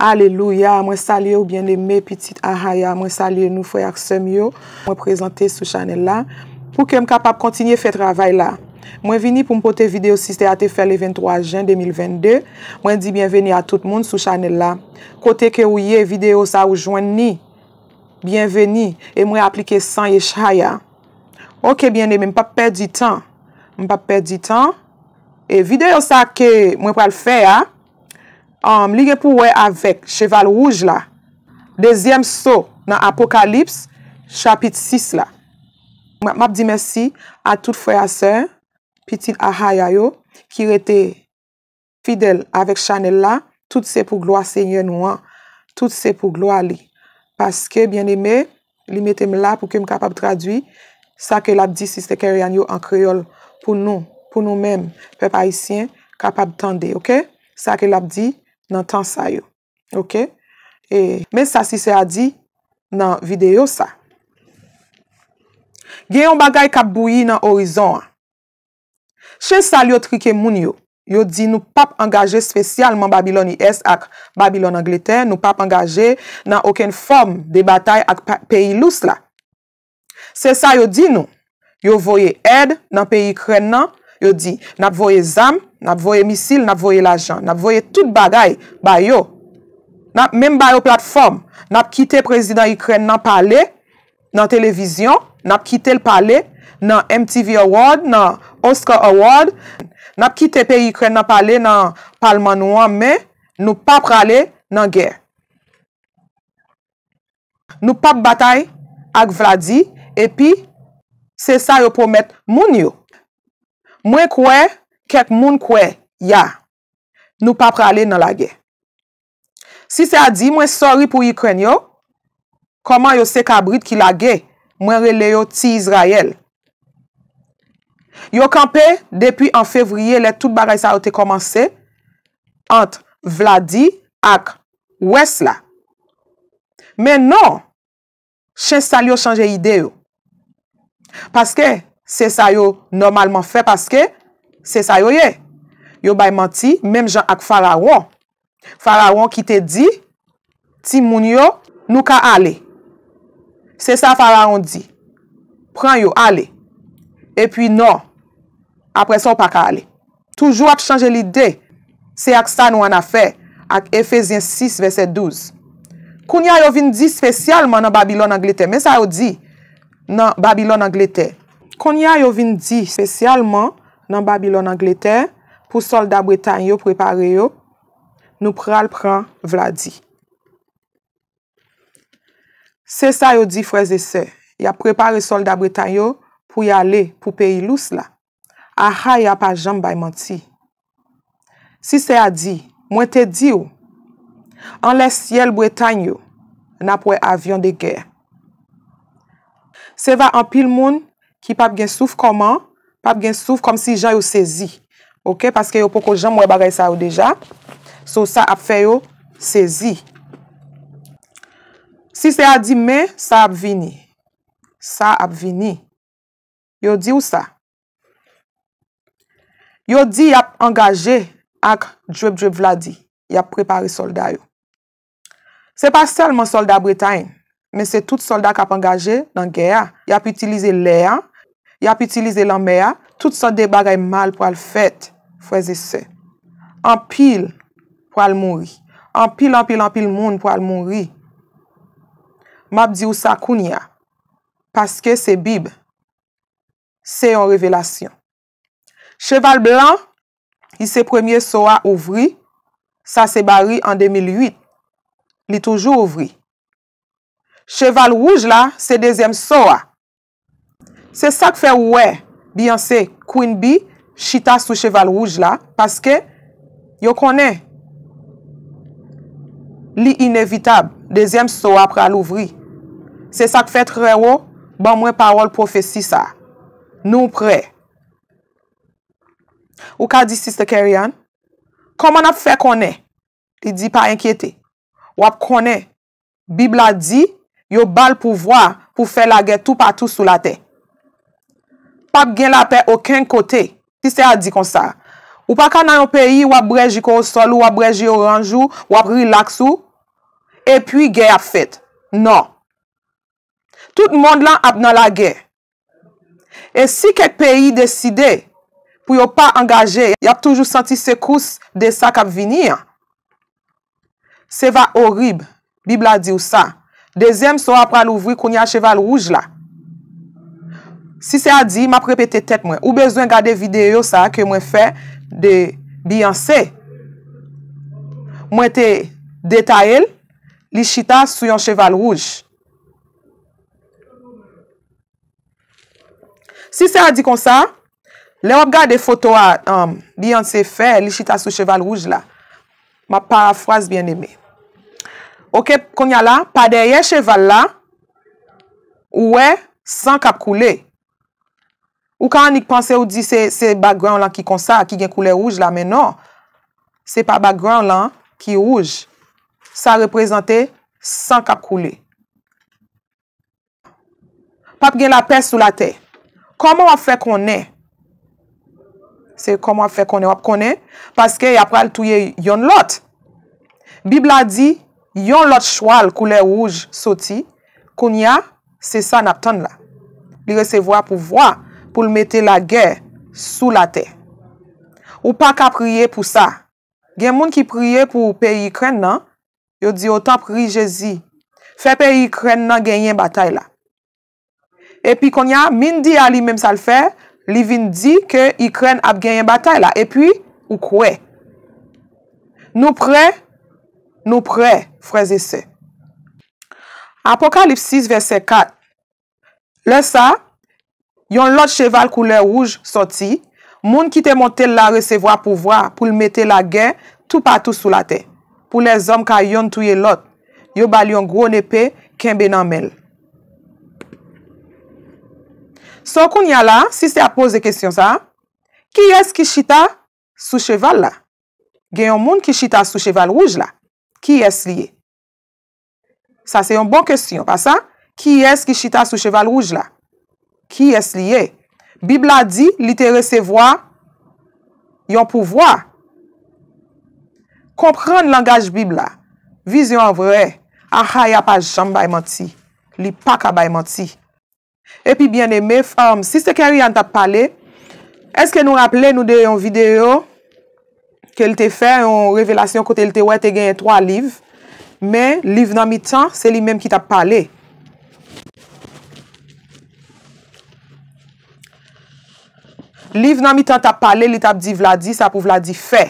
Aleluya, mwen salye ou byen ne me pitit ahaya, mwen salye nou fwe ak sem yo, mwen prezante sou chanel la, pou ke m kapap kontinye fet ravay la. Mwen vini pou m pote video si se ate fe le 23 jan 2022, mwen di bienveni a tout moun sou chanel la. Kote ke ou ye video sa ou jwenni, bienveni, e mwen aplike san ye chaya. Ok, byen ne me, mwen pa perdi tan, mwen pa perdi tan, e video sa ke mwen pral fe ya. Lige pou we avèk cheval rouj la. Dezyem so nan apokalips, chapit sis la. Mab di mersi a tout fwe a sen, pitin a haya yo, ki rete fidel avèk chanel la, tout se pou gloa se nye nou an, tout se pou gloa li. Paske, bien eme, li metem la pou kem kapab tradwi, sa ke lab di si se keryan yo an kreyol, pou nou, pou nou mem, pe pa isyen, kapab tende, ok? Sa ke lab di, nan tan sa yo. Ok? E, men sa si se a di nan videyo sa. Gen yon bagay kap bouyi nan orizon an. Che sa li yo trike moun yo, yo di nou pap angaje spesyalman Babyloni Esk ak Babylon Angleter, nou pap angaje nan oken form de batay ak peyi lous la. Se sa yo di nou, yo voye ed nan peyi kren nan, Yo di, nap voye zam, nap voye misil, nap voye lajan, nap voye tout bagay, bayo. Mem bayo platform, nap kite prezident yikren nan pale, nan televizyon, nap kite l pale, nan MTV award, nan Oscar award, nap kite pe yikren nan pale, nan palman wame, nou pap rale nan ger. Nou pap batay ak vladi, epi se sa yo promet moun yo. Mwen kwe kek moun kwe ya nou pa prale nan lage. Si se a di, mwen sori pou yi kwen yo, koman yo se kabrit ki lage, mwen rele yo ti Izrael. Yo kampe depi an fevriye le tout baray sa o te komanse ant Vladi ak Wessla. Men non, chen sal yo chanje ide yo. Paske, Se sa yo normalman fe paske, se sa yo ye. Yo bay manti, mem jan ak faraon. Faraon ki te di, ti moun yo, nou ka ale. Se sa faraon di, pran yo, ale. E pi no, apre sa ou pa ka ale. Toujou ak chanje lide, se ak sa nou an a fe, ak Efesien 6, verset 12. Koun ya yo vin di spesyalman nan Babylon Anglete, men sa yo di nan Babylon Anglete. konya yo vin di spesyalman nan Babylon Angleter pou solda Bretanyo prepare yo, nou pral pran vla di. Se sa yo di freze se, ya prepare solda Bretanyo pou yale pou peyi lous la, a ha ya pa jambay manti. Si se a di, mwen te di yo, an les yel Bretanyo na pou avyon de gè. Se va an pil moun Ki pap gen souf koman? Pap gen souf kom si jan yo sezi. Ok? Paske yo poko jan mwen bagay sa yo deja. So sa ap fe yo sezi. Si se a di me, sa ap vini. Sa ap vini. Yo di ou sa? Yo di yap engaje ak djweb djweb vladi. Yap prepare solda yo. Se pa selman solda bretayen. Men se tout solda kap engaje nan geya. Yap utilize leyan. Y ap itilize lan mè a, tout san de bagay mal pou al fèt, fwèze se. An pil pou al mounri. An pil, an pil, an pil moun pou al mounri. Mab di ou sa koun ya, paske se bib, se yon revelasyon. Cheval blan, y se premier soa ouvri, sa se bari an 2008, li toujou ouvri. Cheval rouj la, se dezem soa, Se sak fe wè, biyan se, queen bi, shita sou cheval rouj la, paske, yo konè, li inevitab, dezyem so apre al ouvri. Se sak fe trewo, ban mwen parol profesi sa. Nou pre. Ou ka di sister Kerian, koman ap fe konè? Li di pa enkyete. Wap konè, bibla di, yo bal pou vwa, pou fe la gè tou patou sou la tey. pap gen la apè okèn kote, si se a di kon sa. Ou pa ka nan yon peyi, wap brej yi konsol, wap brej yi oranjou, wap rilaksou, e pwi gen ap fèt. Non. Tout moun lan ap nan la gen. E si kèk peyi deside, pou yon pa angaje, yap toujou santi se kous de sa kap vinir, se va orib. Bib la di ou sa. Dezem so ap pral ouvri koun ya cheval rouj la. Si se a di, ma prepe te tet mwen. Ou bezwen gade videyo sa ke mwen fe de biyanse. Mwen te detayel li chita sou yon cheval ruj. Si se a di kon sa, le wap gade foto a um, biyanse fe li chita sou cheval ruj la. Ma parafras bien eme. Ok, konya la, pa derye cheval la, ouwe, san kap koule. Ou ka anik panse ou di se bagran lan ki konsa, ki gen koule rouge la menon, se pa bagran lan ki rouge, sa reprezenté san kap koule. Pap gen la pes sou la te. Koman wap fe konen? Se koman wap fe konen wap konen? Paske ya pral touye yon lot. Bib la di, yon lot chwal koule rouge soti, konya se sa nap ton la. Li resevwa pou vwa, pou l mette la ger sou la te. Ou pa ka priye pou sa. Gen moun ki priye pou peyi kren nan, yo di otan prijezi. Fe peyi kren nan genyen batay la. Epi kon ya, min di a li menm sal fe, li vin di ke yi kren ap genyen batay la. Epi, ou kwe? Nou pre, nou pre, freze se. Apokalipsis verse 4. Le sa, Yon lot cheval koule rouj soti, moun ki te montel la resevwa pou vwa pou l mette la gen tout patou sou la te. Pou les om ka yon touye lot, yo bal yon gro nepe kenbe nan mel. So koun ya la, si se a pose de kestyon sa, ki es ki chita sou cheval la? Gen yon moun ki chita sou cheval rouj la? Ki es liye? Sa se yon bon kestyon, pa sa? Ki es ki chita sou cheval rouj la? Ki es liye? Bibladi li te resevoa yon pouvoa. Kompran langaj Bibladi. Vizyon vre. Akha ya pa jom baymoti. Li pakabaymoti. E pi biene me, form, si se karyan tap pale, eske nou rappele nou de yon video ke li te fe yon revelasyon kote li te we te gen yon 3 liv. Men, liv nan mi tan, se li menm ki tap pale. Liv nan mi tan tap pale, li tap di vladi, sa pou vladi fe.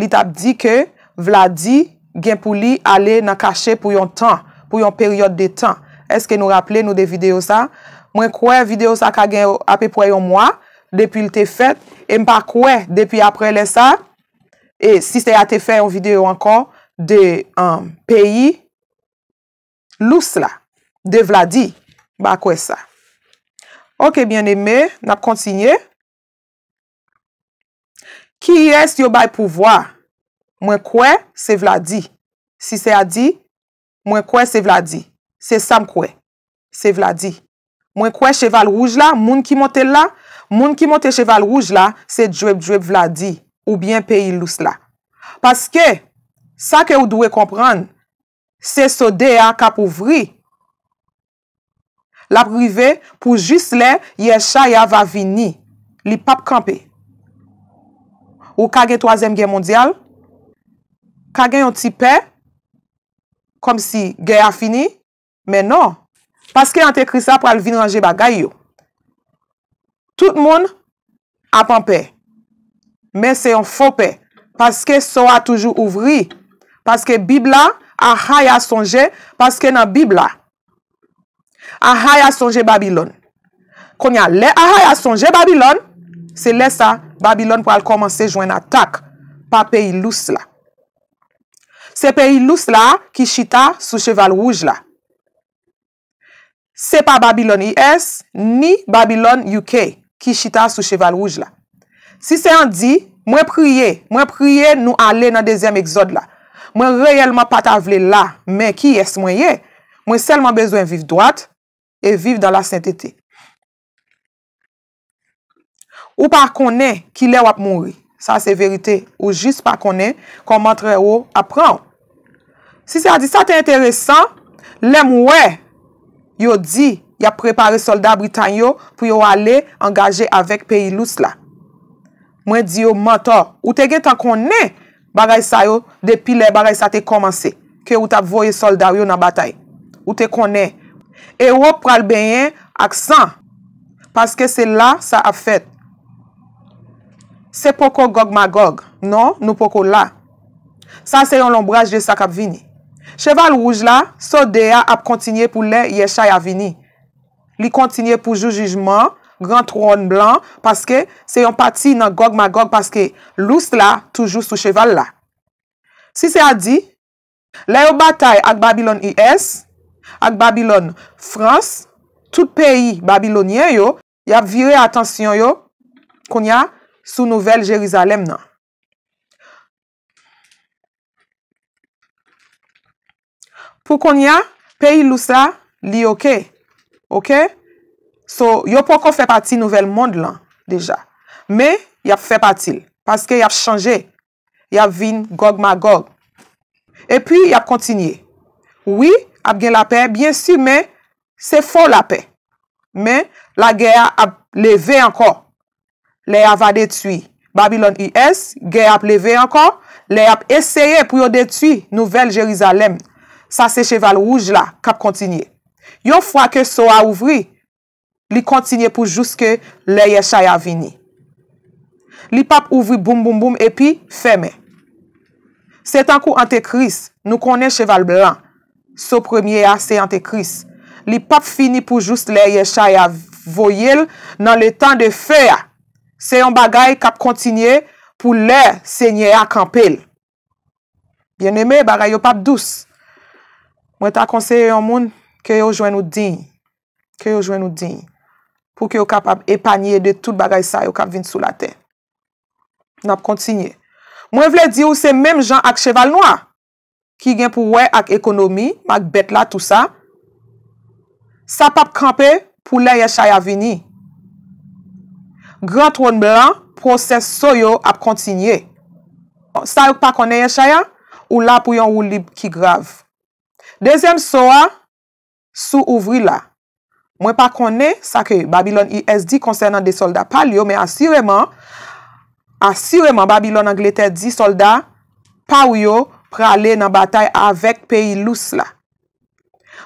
Li tap di ke vladi gen pou li ale nan kache pou yon tan, pou yon peryode de tan. Eske nou rappele nou de video sa? Mwen kwe video sa ka gen api pou ayon mwa, depi lte fet, e mpa kwe depi apre lè sa, e si se ate fe yon video ankon de um, peyi lous la, de vladi, ba kwe sa. Ok, bien eme, nap kontinye. Ki yes yo bay pouvwa? Mwen kwe, se vla di. Si se a di, mwen kwe se vla di. Se sam kwe, se vla di. Mwen kwe cheval ruj la, moun ki mote la, moun ki mote cheval ruj la, se djweb djweb vla di. Ou bien peyi lous la. Paske, sa ke ou dwe kompran, se sode a kapouvri. La prive pou jis le, ye chaya va vini. Li pap kampey. Ou kage toazem gen mondyal Kage yon ti pe Kom si gen a fini Men no Paske yon te kri sa pral vinranje bagay yo Tout moun A pan pe Men se yon fon pe Paske so a toujou ouvri Paske bibla A hay a sonje Paske nan bibla A hay a sonje Babylon Konya le a hay a sonje Babylon Se le sa Babilon pou al komanse jwen atak pa peyi lous la. Se peyi lous la ki chita sou cheval rouj la. Se pa Babilon IS ni Babilon UK ki chita sou cheval rouj la. Si se an di, mwen priye, mwen priye nou ale nan dezyem exode la. Mwen reyelman pat avle la, men ki yes mwen ye. Mwen selman bezwen viv doat e viv dan la saintete. Ou pa konen ki le wap mounri. Sa se verite. Ou jis pa konen kon mantra yo ap pran. Si sa di sa te enteresan, lem we yo di ya prepare soldat Britanyo pou yo ale engaje avek peyi lous la. Mwen di yo manta. Ou te gen ta konen baray sa yo depi le baray sa te komanse. Ke ou ta voye soldat yo nan batay. Ou te konen. E ou pral benye aksan. Paske se la sa ap fet Se poko gog magog, non nou poko la. Sa se yon lombraj de sak ap vini. Cheval rouj la, so de ya ap kontinye pou le yesha ya vini. Li kontinye pou jou jujman, gran troun blan, paske se yon pati nan gog magog, paske lous la, toujou sou cheval la. Si se a di, le yo batay ak Babylon IS, ak Babylon Frans, tout peyi Babylonien yo, ya vire atensyon yo, kon ya, sou nouvel Jerizalem nan. Pou kon ya, peyi lousa li yo ke. Ok? So, yo pou kon fe pati nouvel mond lan, deja. Me, yap fe pati. Paske yap chanje. Yap vin gog ma gog. E pi, yap kontinye. Oui, ap gen la pe, bien si, me, se fon la pe. Me, la geya ap leve ankor. Le y ava detui. Babylon US, gey ap leve ankon. Le y ap eseye pou yo detui nouvel Jerizalem. Sa se cheval rouj la, kap kontinye. Yon fwa ke so a ouvri, li kontinye pou jouske le yesha ya vini. Li pap ouvri boum boum boum epi feme. Se tankou antekris, nou konen cheval blan. So premye ya se antekris. Li pap fini pou jouske le yesha ya voyel nan le tan de feya. Se yon bagay kap kontinye pou lè se nye akampel. Bien eme, bagay yo pap douz. Mwen ta konseye yon moun ke yo jwen nou ding. Ke yo jwen nou ding. Pou ke yo kap ap epanye de tout bagay sa yo kap vin sou la ten. Nap kontinye. Mwen vle di ou se menm jan ak cheval noua. Ki gen pou wè ak ekonomi, mak bet la tout sa. Sa pap kampel pou lè yè chay avini. Gran tron blan, proses soyo ap kontinye. Sa yon pa koneye chaya, ou la pou yon woulib ki grav. Dezem soya, sou ouvri la. Mwen pa koneye sa ke Babylon ISD konsernan de soldat pal yo, men asireman, asireman Babylon Angleterre di soldat pa wyo pra ale nan batay avek peyi lous la.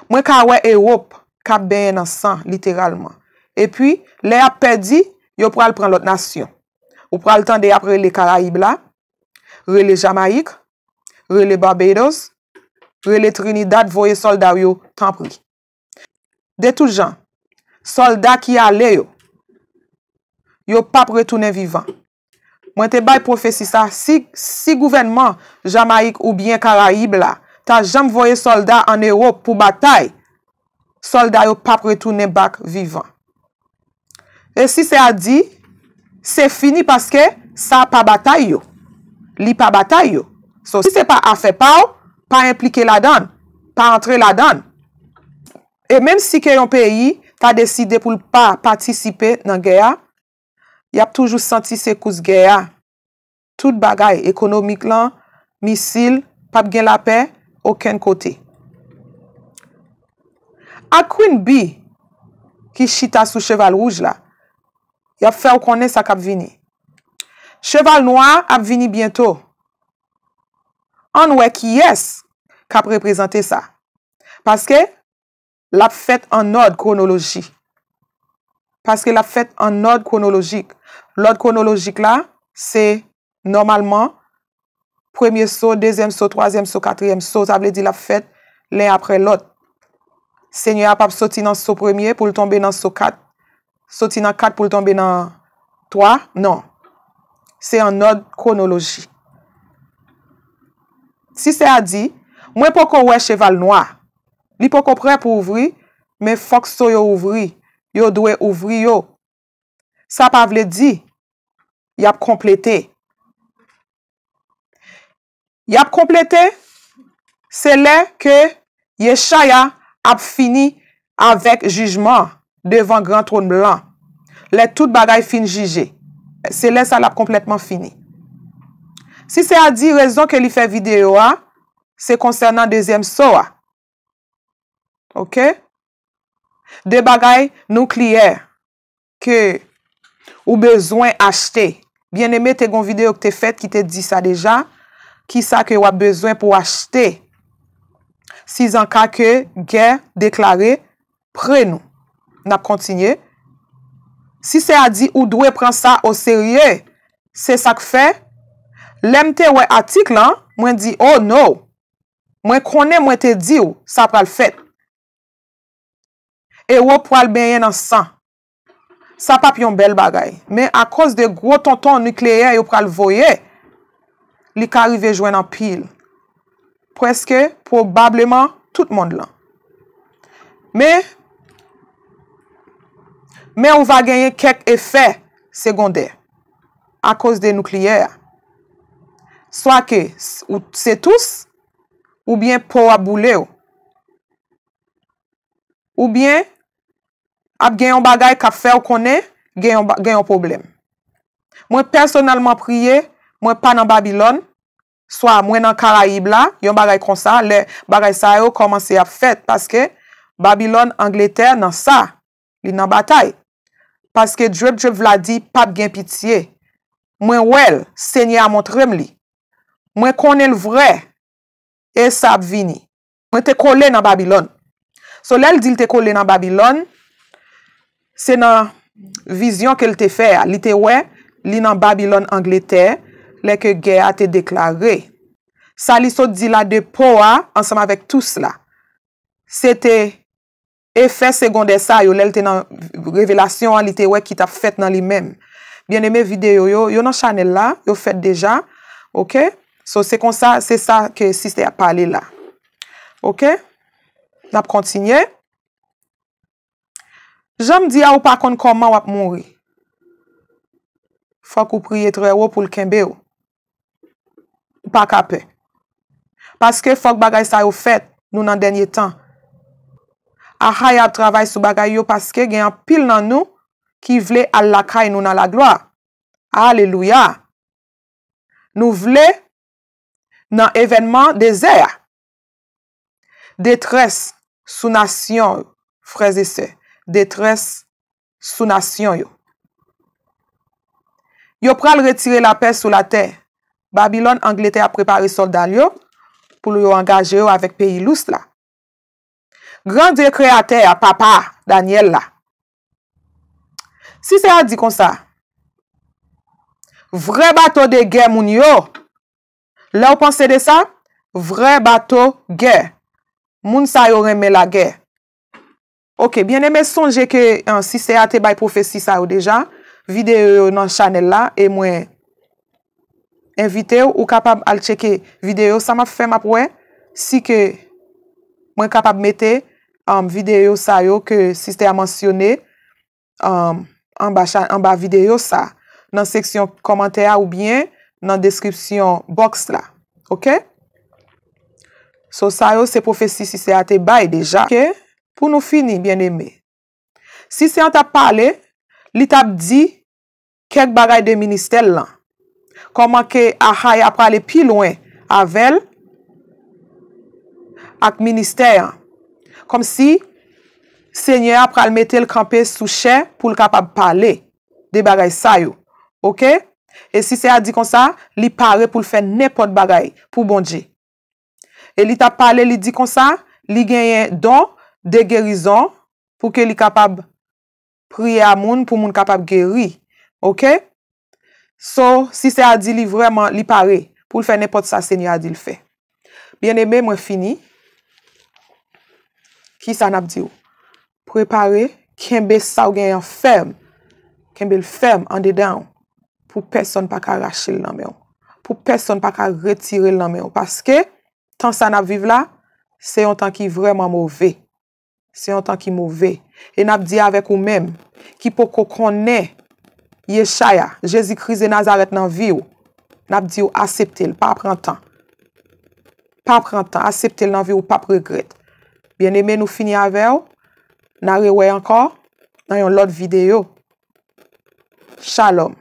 Mwen ka we Erop, ka beye nan san, literalman. E pi, le ap pedi, yo pral pran lot nasyon. Ou pral tan dey ap rele Karaib la, rele Jamaik, rele Barbados, rele Trinidad voye solda yo tan pri. Dey tou jan, solda ki ale yo, yo pap retounen vivan. Mwen te bay profesi sa, si gouvenman Jamaik ou bien Karaib la, ta jam voye solda an Erop pou batay, solda yo pap retounen bak vivan. E si se a di, se fini paske sa pa batay yo. Li pa batay yo. So si se pa a fe pa ou, pa implike la dan. Pa entre la dan. E menm si ke yon peyi, ta deside pou pa patisipe nan geya, yap toujou santi se kous geya. Tout bagay ekonomik lan, misil, pap gen la pe, oken kote. Akwen bi ki shita sou cheval rouj la, Y ap fè ou konè sa kap vini. Cheval noa ap vini bientò. An wè ki yes kap reprezentè sa. Paske la fèt an od kronoloji. Paske la fèt an od kronoloji. L'od kronoloji la, se normalman, premye sou, dezem sou, trozem sou, katrem sou, sa vle di la fèt, lè apre l'od. Se nye ap ap soti nan sou premye, pou l'tombe nan sou katre, Soti nan kat pou l tombe nan toa? Non. Se an nod kronoloji. Si se a di, mwen pou ko wè cheval nwa. Li pou ko pre pou ouvri, men fok so yo ouvri. Yo dwe ouvri yo. Sa pa vle di, yap komplete. Yap komplete, se le ke ye chaya ap fini avèk jujman. devan gran troun blan. Le tout bagay finjije. Se le salap kompletman fini. Si se a di rezon ke li fe video a, se konsernan dezem so a. Ok? De bagay nukliye, ke ou bezwen achte. Bien eme te gon video ke te fet, ki te di sa deja, ki sa ke wap bezwen pou achte. Si zan kake gè, deklare, pren nou. nap kontinye, si se a di ou dwe pran sa ou serye, se sak fe, lemte ou e atik lan, mwen di, oh no, mwen kone mwen te di ou, sa pral fet. E ou pral benye nan san. Sa pap yon bel bagay. Men a kos de gro tonton nukleyen yo pral voye, li ka rive jwen nan pil. Preske, probableman, tout moun lan. Men, men ou va genye kek efè segondè, a kòz de nuklyè. So a ke, ou tse tous, ou bien pou a boule ou. Ou bien, ap genyon bagay ka fè ou konè, genyon problem. Mwen personalman priye, mwen pa nan Babylon, so a mwen nan Karaib la, yon bagay kon sa, le bagay sa yo komanse a fèt, paske Babylon, Angleterre nan sa, li nan batay. Paske djweb djweb vla di, pap gen pitiye. Mwen wèl, sènyè a montrem li. Mwen konen vre, e sab vini. Mwen te kole nan Babilon. So lè l di l te kole nan Babilon, se nan vizyon ke l te fè, li te wè, li nan Babilon Angleterre, lè ke gè a te deklare. Sa li so di la de po a, ansam avèk tous la. Se te... E fè sekonde sa yo lèl te nan revelasyon an li te wèk ki tap fèt nan li mèm. Bien emè videyo yo, yo nan chanel la, yo fèt deja. Ok? So se kon sa, se sa ke si se ap pale la. Ok? Nap kontinye. Jè m di a ou pa kon konman wap mounri. Fòk ou pri etre wè wò pou l'kenbe yo. Ou pa kapè. Paske fòk bagay sa yo fèt nou nan denye tan. A hay ap travay sou bagay yo paske gen yon pil nan nou ki vle al lakay nou nan la gloa. Aleluya! Nou vle nan evenman de ze ya. Detres sou nasyon yo, freze se. Detres sou nasyon yo. Yo pral retire la pes sou la te. Babylon Anglete a prepari soldal yo pou yo angaje yo avek peyi lous la. Grandi kreatè a papa Daniel la. Si se a di kon sa, vre bato de gè moun yo, la ou panse de sa, vre bato gè, moun sa yo reme la gè. Ok, bien e me sonje ke, si se a te bay profesi sa yo deja, videyo nan chanel la, e mwen evite ou kapab al cheke videyo, sa ma fè map wè, si ke mwen kapab metè, videyo sa yo ke si se a mensyone um, an ba videyo sa nan seksyon komantea ou bien nan deskrypsyon boks la. Ok? So sa yo se profesi si se a te bay deja. Ok? Pou nou fini, bien eme. Si se an ta pale, li tap di kek bagay de minister lan. Koman ke a hay ap pale pi loin avel ak minister an. Kom si, se nye ap pral mette l kampè sou chè pou l kapab pale de bagay sa yo. Ok? E si se a di kon sa, li pare pou l fè nepot bagay pou bonje. E li tap pale, li di kon sa, li genyen don de gerizon pou ke li kapab priye a moun pou moun kapab geri. Ok? So, si se a di li vreman, li pare pou l fè nepot sa, se nye a di l fè. Bien e mè mwen fini. Ki sa nap di ou? Prepare, kenbe sa ou gen yon ferm, kenbe l ferm an de dan, pou peson pa ka rache l nan men ou. Pou peson pa ka retire l nan men ou. Paske, tan sa nap vive la, se yon tan ki vreman mouve. Se yon tan ki mouve. E nap di avek ou men, ki pou kou kone, ye chaya, Jezi krize nazaret nan vi ou, nap di ou asepte l, pa pran tan. Pa pran tan, asepte l nan vi ou, pa pran tan. Bien eme nou fini avew, narewe ankor, nan yon lot videyo. Shalom.